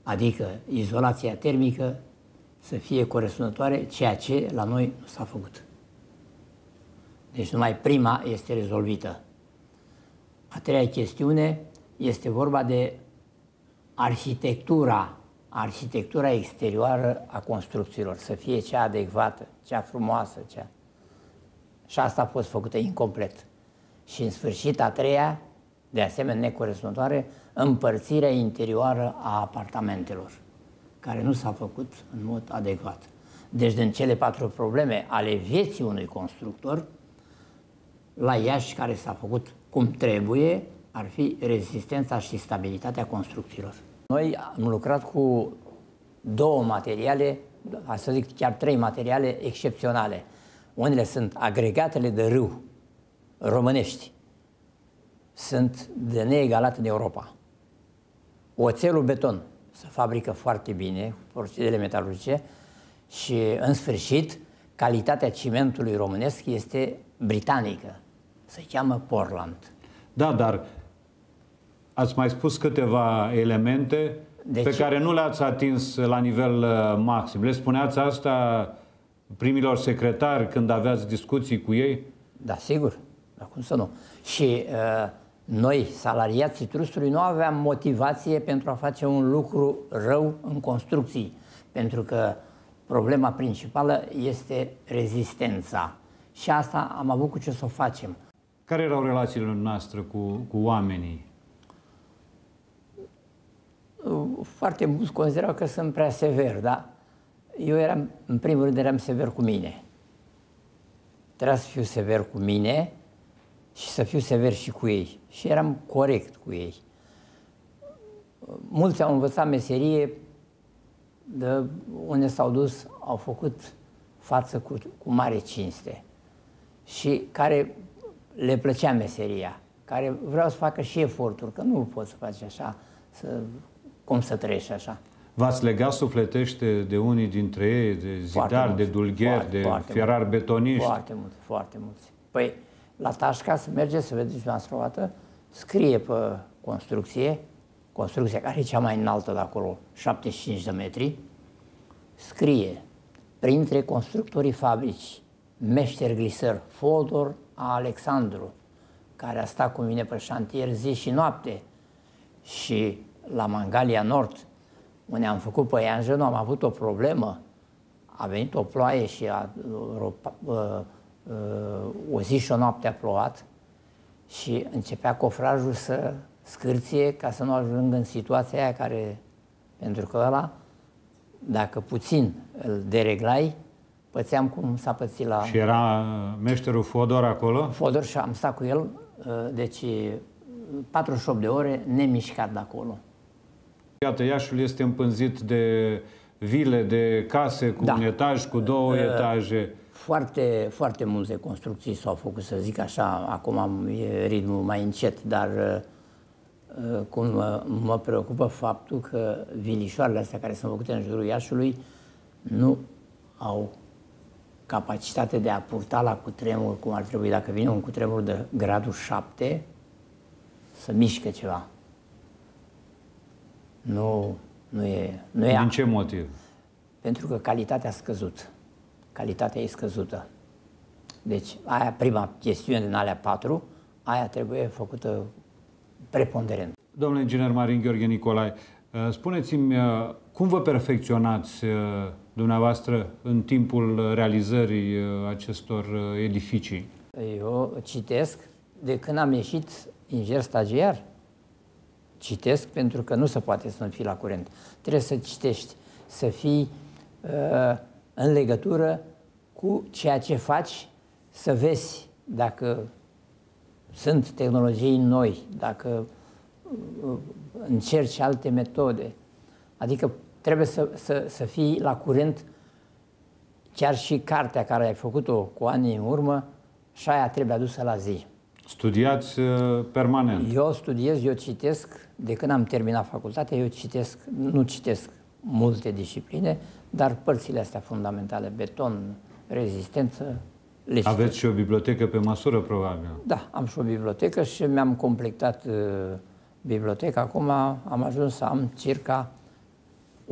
Adică izolația termică să fie corespunzătoare ceea ce la noi nu s-a făcut. Deci numai prima este rezolvită. A treia chestiune este vorba de arhitectura, arhitectura exterioară a construcțiilor, să fie cea adecvată, cea frumoasă, cea... Și asta a fost făcută incomplet. Și în sfârșit, a treia, de asemenea necorespunzătoare, împărțirea interioară a apartamentelor, care nu s-a făcut în mod adecvat. Deci, din cele patru probleme ale vieții unui constructor, la Iași, care s-a făcut cum trebuie ar fi rezistența și stabilitatea construcțiilor. Noi am lucrat cu două materiale, să zic chiar trei materiale excepționale. Unele sunt agregatele de râu românești, sunt de neegalat în Europa. Oțelul beton se fabrică foarte bine, procedele metalurgice, și în sfârșit calitatea cimentului românesc este britanică se cheamă Portland. Da, dar ați mai spus câteva elemente deci, pe care nu le-ați atins la nivel uh, maxim. Le spuneați asta primilor secretari când aveați discuții cu ei? Da, sigur. Dar cum să nu? Și uh, noi, salariații trustului, nu aveam motivație pentru a face un lucru rău în construcții. Pentru că problema principală este rezistența. Și asta am avut cu ce să o facem. Care erau relațiile noastre cu, cu oamenii? Foarte mulți considerau că sunt prea sever, da? Eu eram, în primul rând, eram sever cu mine. Trebuia să fiu sever cu mine și să fiu sever și cu ei. Și eram corect cu ei. Mulți au învățat meserie de unde s-au dus, au făcut față cu, cu mare cinste și care le plăcea meseria, care vreau să facă și eforturi, că nu poți să faci așa, să, cum să trăiești așa. V-ați legat sufletește de unii dintre ei, de zidar, de dulgher, foarte, de dulgheri, de mult. betoniști? Foarte mulți, foarte mulți. Păi, la Tașca să mergeți să vedeți noastră o dată, scrie pe construcție, construcția care e cea mai înaltă de acolo, 75 de metri, scrie printre constructorii fabrici, meșter glisăr Fodor a Alexandru, care a stat cu mine pe șantier zi și noapte și la Mangalia Nord, unde am făcut pe Ianjenu, am avut o problemă. A venit o ploaie și a, o, o zi și o noapte a plouat și începea cofrajul să scârție ca să nu ajung în situația aia care, pentru că ăla, dacă puțin îl dereglai, pățeam cum s-a pățit la... Și era uh, meșterul Fodor acolo? Fodor și am stat cu el, uh, deci 48 uh, de ore nemișcat de acolo. Iată, Iașul este împânzit de vile, de case cu da. un etaj, cu două uh, etaje. Foarte, foarte multe construcții s-au făcut, să zic așa. Acum am ritmul mai încet, dar uh, cum mă, mă preocupă faptul că vilișoarele astea care sunt făcute în jurul Iașului nu au capacitate de a purta la cutremur cum ar trebui. Dacă vine un cutremur de gradul 7, să mișcă ceva. Nu, nu e... Nu e Din ce motiv? Pentru că calitatea a scăzut. Calitatea e scăzută. Deci, aia, prima chestiune din alea patru, aia trebuie făcută preponderent. Domnule inginer Marin Gheorghe Nicolae, ă, spuneți-mi ă, cum vă perfecționați ă, dumneavoastră în timpul realizării uh, acestor uh, edificii? Eu citesc de când am ieșit inger stagiar. Citesc pentru că nu se poate să nu fii la curent. Trebuie să citești, să fii uh, în legătură cu ceea ce faci, să vezi dacă sunt tehnologii noi, dacă uh, încerci alte metode. Adică trebuie să, să, să fii la curent chiar și cartea care ai făcut-o cu ani în urmă și aia trebuie adusă la zi. Studiați uh, permanent? Eu studiez, eu citesc, de când am terminat facultatea, eu citesc, nu citesc multe discipline, dar părțile astea fundamentale, beton, rezistență, le citesc. Aveți și o bibliotecă pe măsură, probabil. Da, am și o bibliotecă și mi-am completat uh, biblioteca. Acum am ajuns să am circa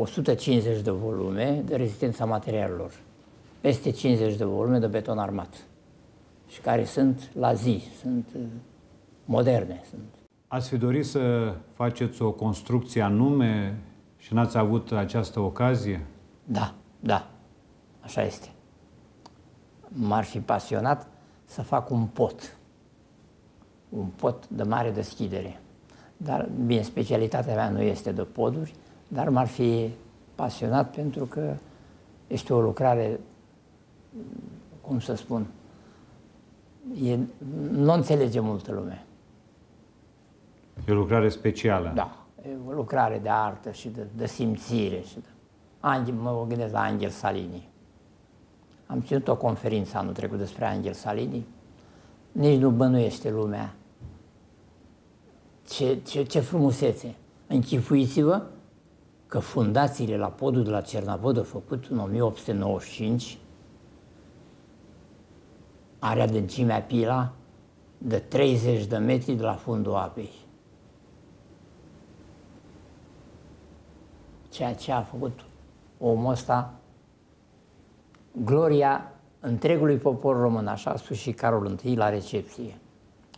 150 de volume de rezistența materialelor, peste 50 de volume de beton armat și care sunt la zi, sunt uh, moderne. Sunt. Ați fi dorit să faceți o construcție anume și n-ați avut această ocazie? Da, da, așa este. M-ar fi pasionat să fac un pot, un pot de mare deschidere. Dar, bine, specialitatea mea nu este de poduri, dar m-ar fi pasionat pentru că este o lucrare, cum să spun, e, nu înțelege multă lume. E o lucrare specială. Da, e o lucrare de artă și de, de simțire. Și de... Angel, mă gândesc la Angel Salini. Am ținut o conferință anul trecut despre Angel Salini. Nici nu bănuiește lumea. Ce, ce, ce frumusețe! Închipuiți-vă că fundațiile la podul de la Cernavod au făcut în 1895 are adâncimea pila de 30 de metri de la fundul apei. Ceea ce a făcut omul ăsta, gloria întregului popor român, așa a spus și Carol I la recepție,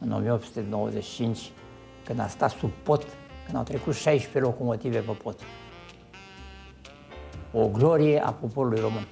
în 1895, când a stat sub pot, când au trecut 16 locomotive pe pot o glorie a poporului român.